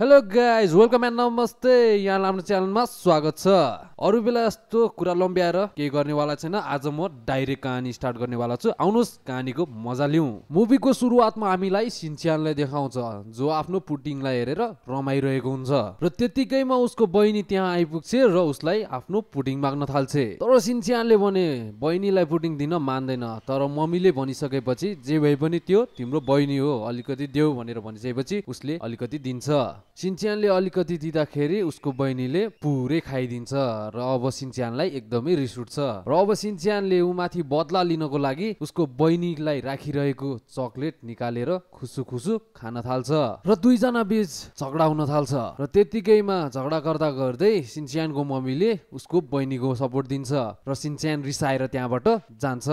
hello guys welcome and नमस्ते यहाँ हाम्रो च्यानलमा स्वागत छ अरू बेला यस्तो कुरा लम्ब्याएर केही गर्नेवाला छैन आज म डाइरेक्ट कहानी स्टार्ट गर्नेवाला छु आउनुहोस् कहानीको मजा लिउँ मुभीको सुरुवातमा हामीलाई सिन्च्यानलाई देखाउँछ जो आफ्नो पुटिङलाई हेरेर रमाइरहेको हुन्छ र त्यतिकैमा उसको बहिनी त्यहाँ आइपुग्छ र उसलाई आफ्नो पुटिङ माग्न थाल्छ तर सिन्च्यानले भने बहिनीलाई पुटिङ दिन मान्दैन तर मम्मीले भनिसकेपछि जे भए पनि त्यो तिम्रो बहिनी हो अलिकति देऊ भनेर भनिसकेपछि उसले अलिकति दिन्छ सिन्च्यानले अलिकति दिँदाखेरि उसको बहिनीले पुरै खाइदिन्छ र अब सिन्च्यानलाई एकदमै रिस उठ्छ र अब सिन्च्यानले ऊ माथि बदला लिनको लागि उसको बहिनीलाई राखिरहेको चकलेट निकालेर खुसु खुसु खान थाल्छ र दुईजना बिच झगडा हुन थाल्छ र त्यतिकैमा झगडा गर्दा गर्दै सिन्च्यानको मम्मीले उसको बहिनीको सपोर्ट दिन्छ र सिन्च्यान रिसाएर त्यहाँबाट जान्छ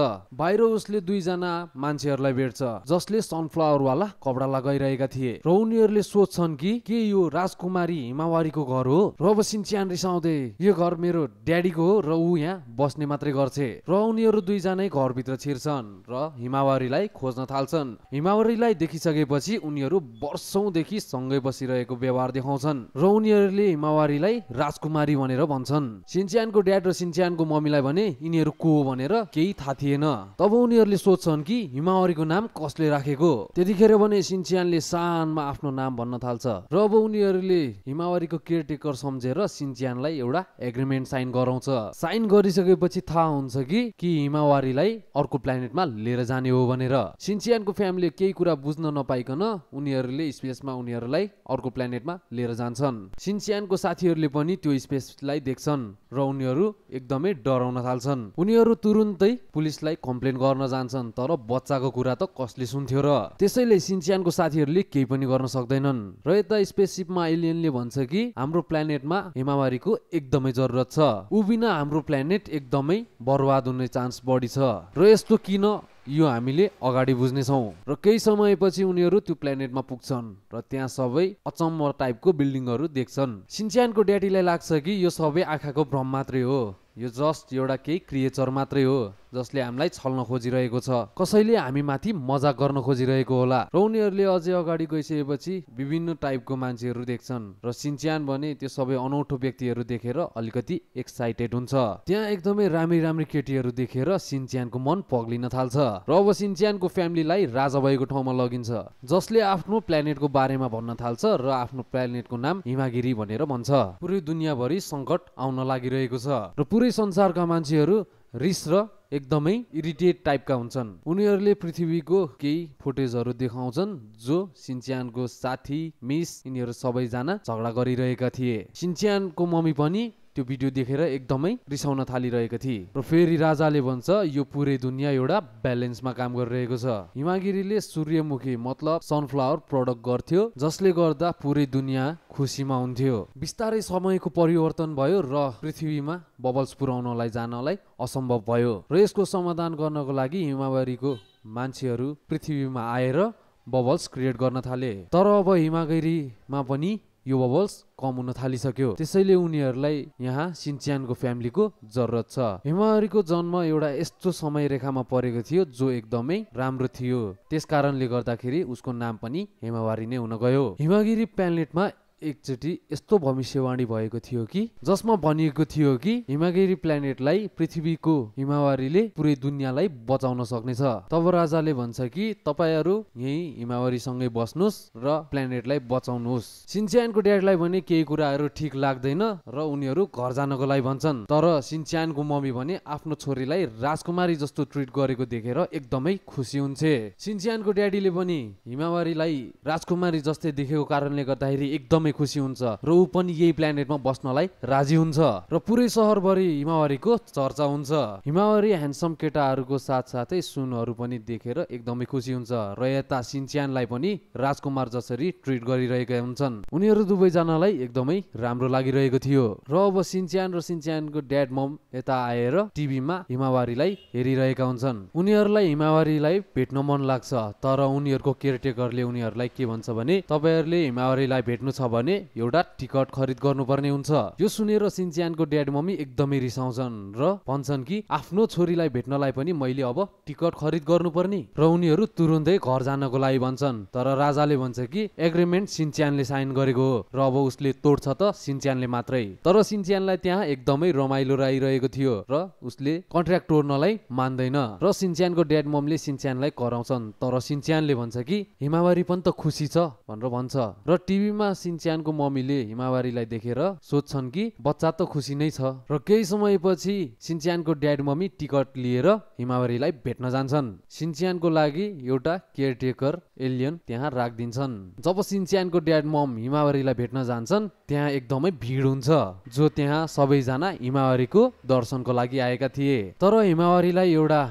बाहिर उसले दुईजना मान्छेहरूलाई भेट्छ जसले सनफ्लावर वाला कपडा लगाइरहेका थिए र उनीहरूले सोध्छन् कि के यो राजकुमारी हिमावारीको घर हो र अब सिन्च्यान रिसाउँदै यो घर मेरो ड्याडीको हो र ऊ यहाँ बस्ने मात्रै गर्छे र उनीहरू दुईजनै घरभित्र छिर्छन् र हिमावारीलाई खोज्न थाल्छन् हिमावारीलाई देखिसकेपछि उनीहरू वर्षौँदेखि सँगै बसिरहेको व्यवहार देखाउँछन् र उनीहरूले हिमावारीलाई राजकुमारी भनेर भन्छन् सिन्च्यानको ड्याड र सिन्च्यानको मम्मीलाई भने यिनीहरू को हो भनेर केही थाहा थिएन तब उनीहरूले सोध्छन् कि हिमावारीको नाम कसले राखेको त्यतिखेर भने सिन्च्यानले सानमा आफ्नो नाम भन्न थाल्छ र अब उनीहरूले हिमावरीको केयरटेकर सम्झेर सिन्च्यानलाई एउटा एग्रिमेन्ट साइन गराउँछ साइन गरिसकेपछि थाहा हुन्छ कि कि हिमावारीलाई अर्को प्लानेटमा लिएर जाने हो भनेर सिन्चियानको फ्यामिली केही कुरा बुझ्न नपाइकन उनीहरूले स्पेसमा उनीहरूलाई अर्को प्लानेटमा लिएर जान्छन् सिन्चियानको साथीहरूले पनि त्यो स्पेसलाई देख्छन् र उनीहरू एकदमै डराउन थाल्छन् उनीहरू तुरुन्तै पुलिसलाई कम्प्लेन गर्न जान्छन् तर बच्चाको कुरा त कसले सुन्थ्यो र त्यसैले सिन्चियानको साथीहरूले केही पनि गर्न सक्दैनन् र यता स्पेस स्पेसिपमा एलियनले भन्छ कि हाम्रो प्लानेटमा हिमावारीको एकदमै जरुरत छ ऊ बिना हाम्रो प्लानेट एकदमै बर्बाद हुने चान्स बढी छ र यस्तो किन यो हामीले अगाडि बुझ्नेछौँ र केही समयपछि उनीहरू त्यो प्लानेटमा पुग्छन् र त्यहाँ सबै अचम्म टाइपको बिल्डिङहरू देख्छन् सिन्च्यानको ड्याडीलाई लाग्छ कि यो सबै आँखाको भ्रम मात्रै हो यो जस्ट एउटा केही क्रिएचर मात्रै हो जसले हामीलाई छल्न खोजिरहेको छ कसैले हामीमाथि मजा गर्न खोजिरहेको होला र उनीहरूले अझै अगाडि गइसकेपछि विभिन्न टाइपको मान्छेहरू देख्छन् र सिन्च्यान भने त्यो सबै अनौठो व्यक्तिहरू देखेर अलिकति एक्साइटेड हुन्छ त्यहाँ एकदमै राम्री राम्री केटीहरू देखेर सिन्च्यानको मन पग्लिन थाल्छ र अब सिन्च्यानको फ्यामिलीलाई राजा भएको ठाउँमा लगिन्छ जसले आफ्नो प्लानेटको बारेमा भन्न थाल्छ र आफ्नो प्लानेटको नाम हिमागिरी भनेर भन्छ पुरै दुनियाँभरि सङ्कट आउन लागिरहेको छ र पुरै संसारका मान्छेहरू रिस र एकदमै इरिटेट टाइपका हुन्छन् उनीहरूले पृथ्वीको केही फुटेजहरू देखाउँछन् जो सिन्च्यानको साथी मिस यिनीहरू सबैजना झगडा गरिरहेका थिए सिन्च्यानको मम्मी पनि त्यो भिडियो देखेर एकदमै रिसाउन थालिरहेको थिए र फेरि राजाले भन्छ यो पुरै दुनियाँ एउटा ब्यालेन्समा काम गरिरहेको छ हिमागिरीले सूर्यमुखी मतलब सनफ्लावर प्रडक्ट गर्थ्यो जसले गर्दा पुरै दुनियाँ खुसीमा हुन्थ्यो बिस्तारै समयको परिवर्तन भयो र पृथ्वीमा बबल्स पुर्याउनलाई जानलाई असम्भव भयो र यसको समाधान गर्नको लागि हिमावारीको मान्छेहरू पृथ्वीमा आएर बबल्स क्रिएट गर्न थाले तर अब हिमागिरीमा पनि युवावल्स कम हुन थालिसक्यो त्यसैले उनीहरूलाई यहाँ सिन्च्यानको फ्यामिलीको जरुरत छ हिमाहरीको जन्म एउटा यस्तो समय रेखामा परेको थियो जो एकदमै राम्रो थियो त्यस कारणले गर्दाखेरि उसको नाम पनि हेमावारी नै हुन गयो हिमागिरी प्यानेटमा एकचोटि यस्तो भविष्यवाणी भएको थियो कि जसमा भनिएको थियो कि हिमागिरी प्लानेटलाई पृथ्वीको हिमावारीले पुरै दुनियाँलाई बचाउन सक्नेछ तब राजाले भन्छ कि तपाईँहरू यही हिमावारीसँगै बस्नुहोस् र प्लानेटलाई बचाउनुहोस् सिन्च्यानको ड्याडलाई भने केही कुराहरू ठिक लाग्दैन र उनीहरू घर जानको लागि भन्छन् तर सिन्च्यानको मम्मी भने आफ्नो छोरीलाई राजकुमारी जस्तो ट्रिट गरेको देखेर एकदमै खुसी हुन्छे सिन्च्यानको ड्याडीले पनि हिमावारीलाई राजकुमारी जस्तै देखेको कारणले गर्दाखेरि एकदमै एकदमै खुसी हुन्छ र ऊ पनि यही प्लानेटमा बस्नलाई राजी हुन्छ र पुरै सहरभरि हिमावरीको चर्चा हुन्छ हिमावरी ह्यान्डसम केटाहरूको साथसाथै सुनहरू पनि देखेर एकदमै खुसी हुन्छ र यता सिन्च्यानलाई पनि राजकुमार जसरी ट्रिट गरिरहेका हुन्छन् उनीहरू दुवैजनालाई एकदमै राम्रो लागिरहेको थियो र अब सिन्च्यान र सिन्च्यानको ड्याड मम यता आएर टिभीमा हिमावारीलाई हेरिरहेका हुन्छन् उनीहरूलाई हिमावारीलाई भेट्न मन लाग्छ तर उनीहरूको केयरटेकरले उनीहरूलाई के भन्छ भने तपाईँहरूले हिमावारीलाई भेट्नु छ भने भने एउटा टिकट खरिद गर्नुपर्ने हुन्छ यो सुनेर सिन्च्यानको ड्याड मम्मी एकदमै रिसाउँछन् र भन्छन् कि आफ्नो छोरीलाई भेट्नलाई पनि मैले अब टिकट खरिद गर्नुपर्ने र उनीहरू तुरुन्तै घर जानको लागि भन्छन् तर राजाले भन्छ कि एग्रिमेन्ट सिन्च्यानले साइन गरेको हो र अब उसले तोड्छ त सिन्च्यानले मात्रै तर सिन्च्यानलाई त्यहाँ एकदमै रमाइलो राइरहेको थियो र उसले कन्ट्र्याक्ट तोड्नलाई मान्दैन र सिन्च्यानको ड्याड ममले सिन्च्यानलाई कराउँछन् तर सिन्च्यानले भन्छ कि हिमावारी पनि त खुसी छ भनेर भन्छ र टिभीमा सिन्च्यान च्यानको मम्मीले हिमावारीलाई देखेर सोध्छन् कि बच्चा त खुसी नै छ र केही समयपछि सिन्च्यानको ड्याड मम्मी टिकट लिएर हिमावारीलाई भेट्न जान्छन् सिन्च्यानको लागि एउटा केयरटेकर एलियन त्यहाँ राखिदिन्छन् जब सिन्च्यानको ड्याड मम हिमावारीलाई भेट्न जान्छन् त्यहाँ एकदमै भिड हुन्छ जो त्यहाँ सबैजना हिमावारीको दर्शनको लागि आएका थिए तर हिमावारीलाई एउटा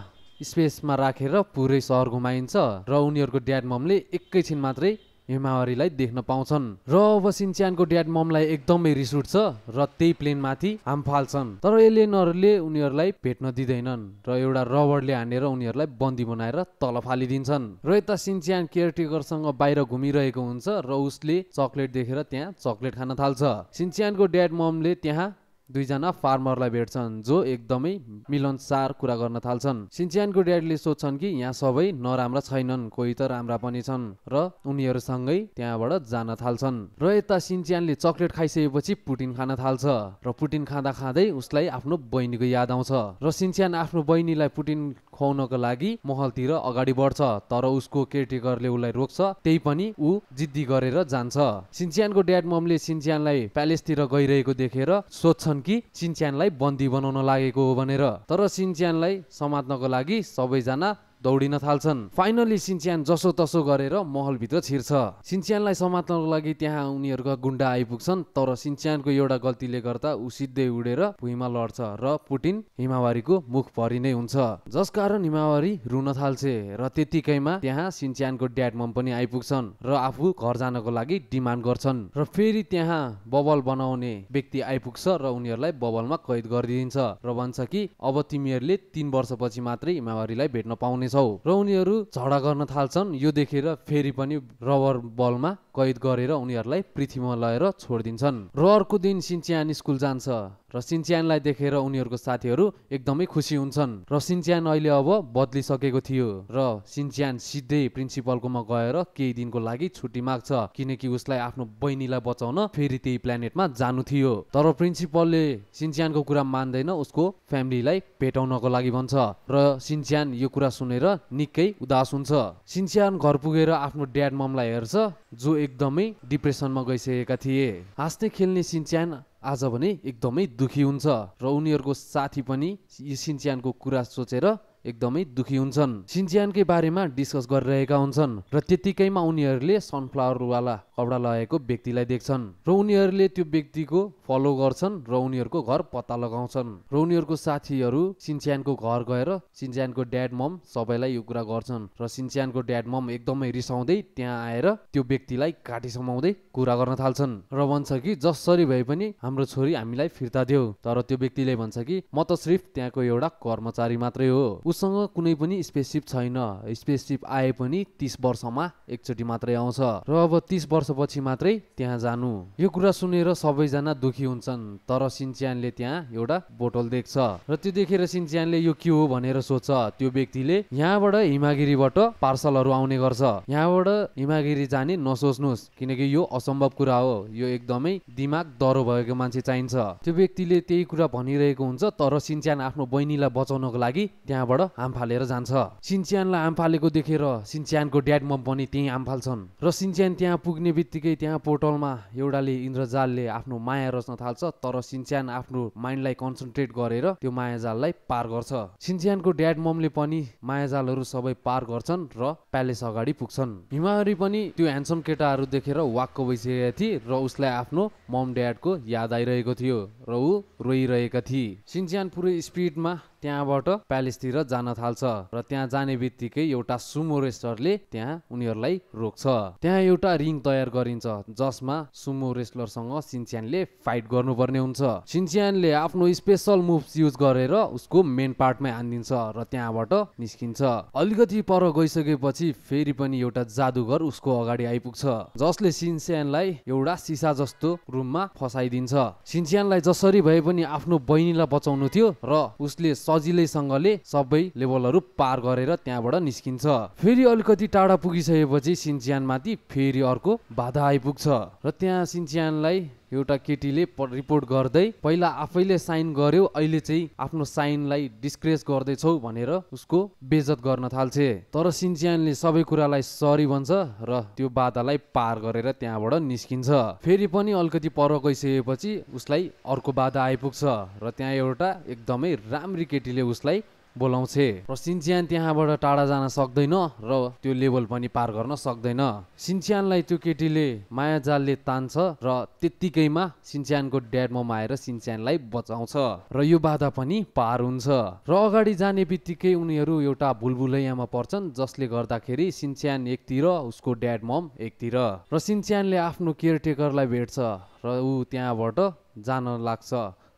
स्पेसमा राखेर रा पुरै सहर घुमाइन्छ र उनीहरूको ड्याड ममले एकैछिन मात्रै हिमावरीलाई देख्न पाउँछन् र अब सिन्च्यानको ड्याड ममलाई एकदमै रिस उठ्छ र त्यही प्लेन माथि हाम फाल्छन् तर एलियनहरूले उनीहरूलाई भेट्न दिँदैनन् र एउटा रबरले हानेर उनीहरूलाई बन्दी बनाएर तल फालिदिन्छन् र यता सिन्च्यान केयरटेकरसँग बाहिर घुमिरहेको हुन्छ र उसले चक्लेट देखेर त्यहाँ चक्लेट खान थाल्छ सिन्च्यानको ड्याड ममले त्यहाँ दुईजना फार्मरलाई भेट्छन् जो एकदमै मिलनसार कुरा गर्न थाल्छन् सिन्चियानको ड्याडीले सोध्छन् कि यहाँ सबै नराम्रा छैनन् कोही त राम्रा पनि छन् र उनीहरूसँगै त्यहाँबाट जान थाल्छन् र यता सिन्चियानले चक्लेट खाइसकेपछि पुटिन खान थाल्छ र पुटिन खाँदा खाँदै उसलाई आफ्नो बहिनीको याद आउँछ र सिन्चियान आफ्नो बहिनीलाई पुटिन खुवाउनको लागि महलतिर अगाडि बढ्छ तर उसको केयरटेकरले उसलाई रोक्छ त्यही पनि ऊ जिद्दी गरेर जान्छ सिन्चियानको ड्याड ममले सिन्चियानलाई प्यालेसतिर गइरहेको देखेर सोध्छन् छन् कि सिन्च्यानलाई बन्दी बनाउन लागेको हो भनेर तर सिनच्यानलाई समात्नको लागि सबैजना दौडिन थाल्छन् फाइनली सिन्च्यान जसो तसो गरेर महलभित्र छिर्छ सिन्च्यानलाई समात्नको लागि त्यहाँ उनीहरूका गुन्डा आइपुग्छन् तर सिन्च्यानको एउटा गल्तीले गर्दा ऊ सिधै उडेर भुइँमा लड्छ र पुटिन हिमावारीको मुख परि नै हुन्छ जसकारण हिमावारी रुन थाल्छ र त्यतिकैमा त्यहाँ सिन्च्यानको ड्याड मम पनि आइपुग्छन् र आफू घर जानको लागि डिमान्ड गर्छन् र फेरि त्यहाँ बबल बनाउने व्यक्ति आइपुग्छ र उनीहरूलाई बबलमा कैद गरिदिन्छ र भन्छ कि अब तिमीहरूले तिन वर्षपछि मात्रै हिमावारीलाई भेट्न पाउनेछ गर्छौ र उनीहरू झगडा गर्न थाल्छन् यो देखेर फेरि पनि रबर बलमा कैद गरेर उनीहरूलाई पृथ्वीमा लगेर छोडिदिन्छन् र अर्को दिन सिन्च्यान स्कुल जान्छ र सिन्च्यानलाई देखेर उनीहरूको साथीहरू एकदमै खुसी हुन्छन् र सिन्च्यान अहिले अब बदलिसकेको थियो र सिन्च्यान सिधै प्रिन्सिपलकोमा गएर केही दिनको लागि छुट्टी माग्छ किनकि उसलाई आफ्नो बहिनीलाई बचाउन फेरि त्यही प्लानेटमा जानु थियो तर प्रिन्सिपलले सिन्च्यानको कुरा मान्दैन उसको फ्यामिलीलाई भेटाउनको लागि भन्छ र सिन्च्यान यो कुरा सुनेर निकै उदास हुन्छ सिन्च्यान घर पुगेर आफ्नो ड्याड ममलाई हेर्छ जो एकदमै डिप्रेसनमा गइसकेका थिए हाँस्ने खेल्ने सिन्च्यान आज भने एकदमै दुखी हुन्छ र उनीहरूको साथी पनि यी सिन्च्यानको कुरा सोचेर एकदमै दुखी हुन्छन् सिन्च्यानकै बारेमा डिस्कस गरिरहेका हुन्छन् र त्यतिकैमा उनीहरूले सनफ्लावरवाला कपडा लगाएको व्यक्तिलाई देख्छन् र उनीहरूले त्यो व्यक्तिको फलो गर्छन् र उनीहरूको घर पत्ता लगाउँछन् र उनीहरूको साथीहरू सिन्स्यानको घर गएर सिन्स्यानको ड्याड मम सबैलाई यो कुरा गर्छन् र सिन्स्यानको ड्याड मम एकदमै रिसाउँदै त्यहाँ आएर त्यो व्यक्तिलाई काटी समाउँदै कुरा गर्न थाल्छन् र भन्छ कि जसरी भए पनि हाम्रो छोरी हामीलाई फिर्ता देऊ तर त्यो व्यक्तिले भन्छ कि म त सिर्फ त्यहाँको एउटा कर्मचारी मात्रै हो उसँग कुनै पनि स्पेसिप छैन स्पेसिप आए पनि तिस वर्षमा एकचोटि मात्रै आउँछ र अब तिस वर्ष वर्षपछि मात्रै त्यहाँ जानु यो कुरा सुनेर सबैजना दुखी हुन्छन् तर सिन्च्यानले त्यहाँ एउटा बोटल देख्छ र त्यो देखेर सिन्च्यानले यो के हो भनेर सोच्छ त्यो व्यक्तिले यहाँबाट हिमागिरीबाट पार्सलहरू आउने गर्छ यहाँबाट हिमागिरी जाने नसोच्नुहोस् किनकि यो असम्भव कुरा हो यो एकदमै दिमाग डह्रो भएको मान्छे चाहिन्छ त्यो व्यक्तिले त्यही कुरा भनिरहेको हुन्छ तर सिन्च्यान आफ्नो बहिनीलाई बचाउनको लागि त्यहाँबाट हाम फालेर जान्छ सिन्च्यानलाई हाम फालेको देखेर सिन्च्यानको ड्याड मम पनि त्यहीँ आम फाल्छन् र सिन्च्यान त्यहाँ पुग्ने बित्तिकै त्यहाँ पोर्टलमा एउटाले इन्द्रजालले आफ्नो माया रच्न थाल्छ तर सिन्च्यान आफ्नो माइन्डलाई कन्सन्ट्रेट गरेर त्यो मायाजाललाई पार गर्छ सिन्च्यानको ड्याड ममले पनि मायाजालहरू सबै पार गर्छन् र प्यालेस अगाडि पुग्छन् हिमाहरी पनि त्यो ह्यान्डसम केटाहरू देखेर वाक्क भइसकेका थिए र उसलाई आफ्नो मम ड्याडको याद आइरहेको थियो र ऊ रोइरहेका थिए सिन्च्यान पुरै स्पिडमा त्यहाँबाट प्यालेसतिर जान थाल्छ र त्यहाँ जाने बित्तिकै एउटा सुमो रेस्लरले त्यहाँ उनीहरूलाई रोक्छ त्यहाँ एउटा रिङ तयार गरिन्छ जसमा सुमो रेस्लरसँग सिन्च्यानले फाइट गर्नुपर्ने हुन्छ सिन्च्यानले आफ्नो स्पेसल मुभ्स युज गरेर उसको मेन पार्टमै आनिदिन्छ र त्यहाँबाट निस्किन्छ अलिकति पर गइसकेपछि फेरि पनि एउटा जादुगर उसको अगाडि आइपुग्छ जसले सिन्च्यानलाई एउटा सिसा जस्तो रुममा फसाइदिन्छ सिन्च्यानलाई जसरी भए पनि आफ्नो बहिनीलाई बचाउनु थियो र उसले सजिलैसँगले सबै लेभलहरू पार गरेर त्यहाँबाट निस्किन्छ फेरि अलिकति टाढा पुगिसकेपछि सिन्चियानमाथि फेरि अर्को बाधा आइपुग्छ र त्यहाँ सिन्चियानलाई एउटा केटीले रिपोर्ट गर्दै पहिला आफैले साइन गर्यो अहिले चाहिँ आफ्नो साइनलाई डिस्क्रेस गर्दैछौ भनेर उसको बेजत गर्न थाल्छे तर सिन्च्यानले सबै कुरालाई सरी भन्छ र त्यो बाधालाई पार गरेर त्यहाँबाट निस्किन्छ फेरि पनि अलिकति पर गइसकेपछि उसलाई अर्को बाधा आइपुग्छ र त्यहाँ एउटा एकदमै राम्री केटीले उसलाई बोलाउँछे र सिन्च्यान त्यहाँबाट टाढा जान सक्दैन र त्यो लेभल पनि पार गर्न सक्दैन सिन्च्यानलाई त्यो केटीले माया जालले तान्छ र त्यत्तिकैमा सिन्च्यानको ड्याड मम आएर सिन्च्यानलाई बचाउँछ र यो बाधा पनि पार हुन्छ र अगाडि जाने बित्तिकै उनीहरू एउटा भुलभुलैयामा पर्छन् जसले गर्दाखेरि सिन्च्यान एकतिर उसको ड्याड मम एकतिर र सिन्च्यानले आफ्नो केयरटेकरलाई भेट्छ र ऊ त्यहाँबाट जान लाग्छ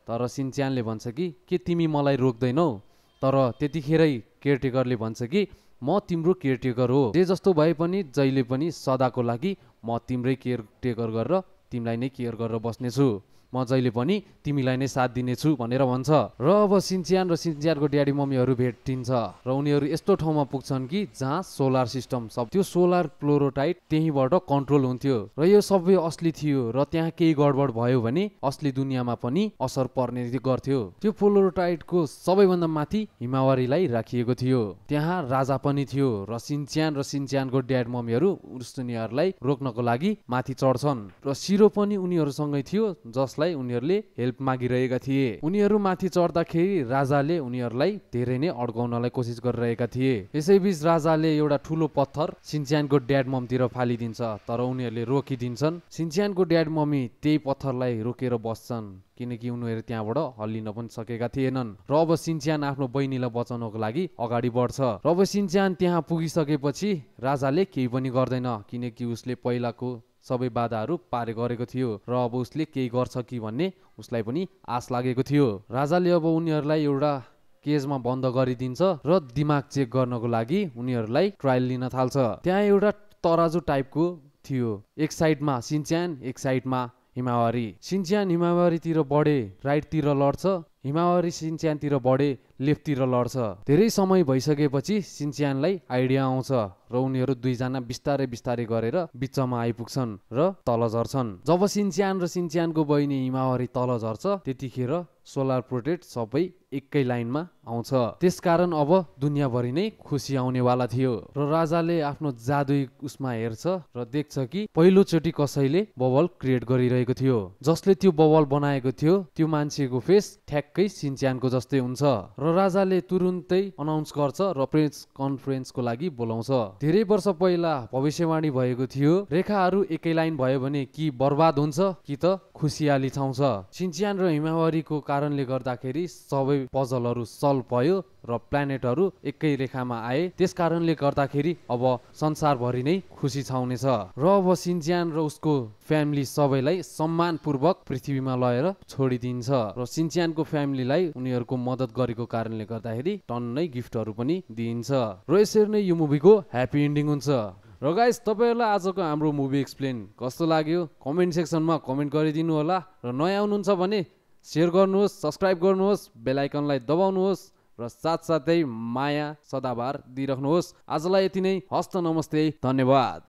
तर सिन्च्यानले भन्छ कि के तिमी मलाई रोक्दैनौ तर त्यतिखेरै केयरटेकरले भन्छ कि म तिम्रो केयरटेकर हो जे जस्तो भए पनि जहिले पनि सदाको लागि म तिम्रै केयरटेकर गरेर तिमीलाई नै केयर गरेर बस्नेछु म जहिले पनि तिमीलाई नै साथ दिनेछु भनेर भन्छ र अब सिन्च्यान र सिन्च्यानको ड्याडी मम्मीहरू भेटिन्छ र उनीहरू यस्तो ठाउँमा पुग्छन् कि जहाँ सोलर सिस्टम सब त्यो सोलर प्लोरोटाइट त्यहीँबाट कन्ट्रोल हुन्थ्यो र यो सबै असली थियो र त्यहाँ केही गडबड भयो भने असली दुनियाँमा पनि असर पर्ने गर्थ्यो त्यो प्लोरोटाइटको सबैभन्दा माथि हिमावारीलाई राखिएको थियो त्यहाँ राजा पनि थियो र सिन्च्यान र सिन्च्यानको ड्याड मम्मीहरू उनीहरूलाई रोक्नको लागि माथि चढ्छन् र सिरो पनि उनीहरूसँगै थियो जस जसलाई उनीहरूले हेल्प मागिरहेका थिए उनीहरू माथि चढ्दाखेरि राजाले उनीहरूलाई धेरै नै अड्काउनलाई कोसिस गरिरहेका थिए यसैबीच राजाले एउटा ठुलो पत्थर सिन्च्यानको ड्याड ममतिर फालिदिन्छ तर उनीहरूले रोकिदिन्छन् सिन्च्यानको ड्याड मम्मी त्यही पत्थरलाई रोकेर बस्छन् किनकि उनीहरू त्यहाँबाट हल्लिन पनि सकेका थिएनन् र अब सिन्च्यान आफ्नो बहिनीलाई बचाउनको लागि अगाडि बढ्छ र अब सिन्च्यान त्यहाँ पुगिसकेपछि राजाले केही पनि गर्दैन किनकि उसले पहिलाको सबै बाधाहरू पारे गरेको थियो र अब उसले केही गर्छ कि भन्ने उसलाई पनि आस लागेको थियो राजाले अब उनीहरूलाई एउटा केजमा बन्द गरिदिन्छ र दिमाग चेक गर्नको लागि उनीहरूलाई ट्रायल लिन थाल्छ त्यहाँ एउटा तराजु टाइपको थियो एक साइडमा सिन्च्यान एक साइडमा हिमावारी सिन्च्यान हिमावरीतिर बढे राइटतिर लड्छ हिमावरी सिन्च्यानतिर बढे लेफ्टतिर लड्छ धेरै समय भइसकेपछि सिन्च्यानलाई आइडिया आउँछ र उनीहरू दुईजना बिस्तारै बिस्तारै गरेर बिचमा आइपुग्छन् र तल झर्छन् जब सिन्च्यान र सिन्च्यानको बहिनी हिमावारी तल झर्छ त्यतिखेर सोलर प्रोटेक्ट सबै एकै लाइनमा आउँछ त्यसकारण अब दुनियाँभरि नै खुसी आउनेवाला थियो र राजाले आफ्नो जादुई उसमा हेर्छ र देख्छ कि पहिलोचोटि कसैले बबल क्रिएट गरिरहेको थियो जसले त्यो बबल बनाएको थियो त्यो मान्छेको फेस ठ्याक्कै सिन्च्यानको जस्तै हुन्छ र राजाले तुरुन्तै अनाउन्स गर्छ र प्रेस कन्फरेन्सको लागि बोलाउँछ धेरै वर्ष पहिला भविष्यवाणी भएको थियो रेखाहरू एकै लाइन भयो भने कि बर्बाद हुन्छ कि त खुसियाली छाउँछ सिन्च्यान र हिमावारीको कारणले गर्दाखेरि सबै सबै पजलहरू सल्भ भयो र प्लानेटहरू एकै रेखामा आए त्यस कारणले गर्दाखेरि अब संसारभरि नै खुसी छाउनेछ र अब सिन्च्यान र उसको फ्यामिली सबैलाई सम्मानपूर्वक पृथ्वीमा लगेर छोडिदिन्छ र सिन्च्यानको फ्यामिलीलाई उनीहरूको मद्दत गरेको कारणले गर्दाखेरि टन्नै गिफ्टहरू पनि दिइन्छ र यसरी नै यो मुभीको ह्याप्पी इन्डिङ हुन्छ र गाइस तपाईँहरूलाई आजको हाम्रो मुभी एक्सप्लेन कस्तो लाग्यो कमेन्ट सेक्सनमा कमेन्ट गरिदिनु होला र नयाँ आउनुहुन्छ भने सेयर गर्नुहोस् सब्सक्राइब गर्नुहोस् बेलायकनलाई दबाउनुहोस् र साथसाथै माया सदाबार दिइराख्नुहोस् आजलाई यति नै हस्त नमस्ते धन्यवाद